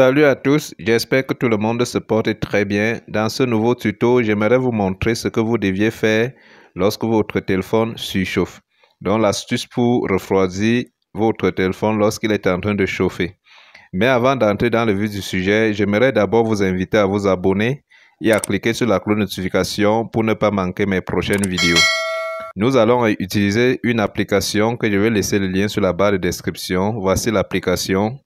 Salut à tous, j'espère que tout le monde se porte très bien. Dans ce nouveau tuto, j'aimerais vous montrer ce que vous deviez faire lorsque votre téléphone surchauffe. Donc l'astuce pour refroidir votre téléphone lorsqu'il est en train de chauffer. Mais avant d'entrer dans le vif du sujet, j'aimerais d'abord vous inviter à vous abonner et à cliquer sur la cloche de notification pour ne pas manquer mes prochaines vidéos. Nous allons utiliser une application que je vais laisser le lien sur la barre de description. Voici l'application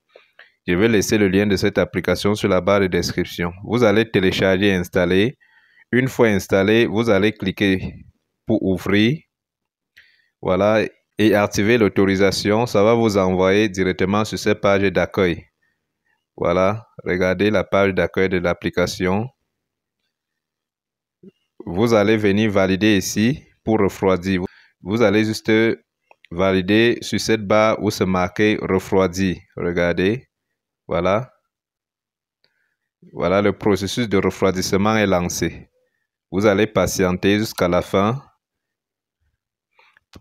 je vais laisser le lien de cette application sur la barre de description. Vous allez télécharger et installer. Une fois installé, vous allez cliquer pour ouvrir. Voilà, et activer l'autorisation. Ça va vous envoyer directement sur cette page d'accueil. Voilà, regardez la page d'accueil de l'application. Vous allez venir valider ici pour refroidir. Vous allez juste valider sur cette barre où se marqué refroidir. Regardez. Voilà. Voilà, le processus de refroidissement est lancé. Vous allez patienter jusqu'à la fin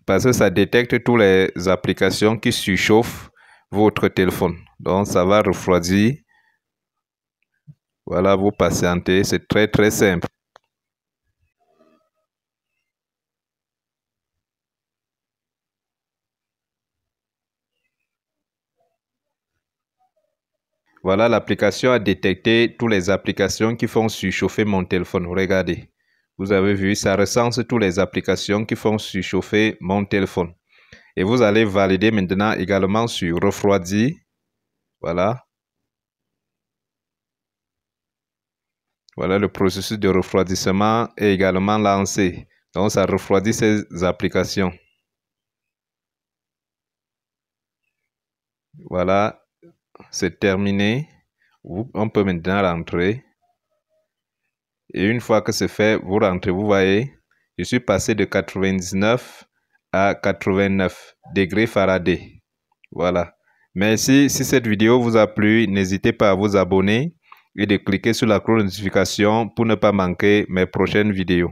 parce que ça détecte toutes les applications qui surchauffent votre téléphone. Donc, ça va refroidir. Voilà, vous patientez. C'est très, très simple. Voilà, l'application a détecté toutes les applications qui font surchauffer mon téléphone. Regardez, vous avez vu, ça recense toutes les applications qui font surchauffer mon téléphone. Et vous allez valider maintenant également sur refroidir. Voilà. Voilà, le processus de refroidissement est également lancé. Donc, ça refroidit ces applications. Voilà, c'est terminé. on peut maintenant rentrer. Et une fois que c'est fait, vous rentrez, vous voyez, je suis passé de 99 à 89 degrés Faraday. Voilà. Merci. Si cette vidéo vous a plu, n'hésitez pas à vous abonner et de cliquer sur la cloche de notification pour ne pas manquer mes prochaines vidéos.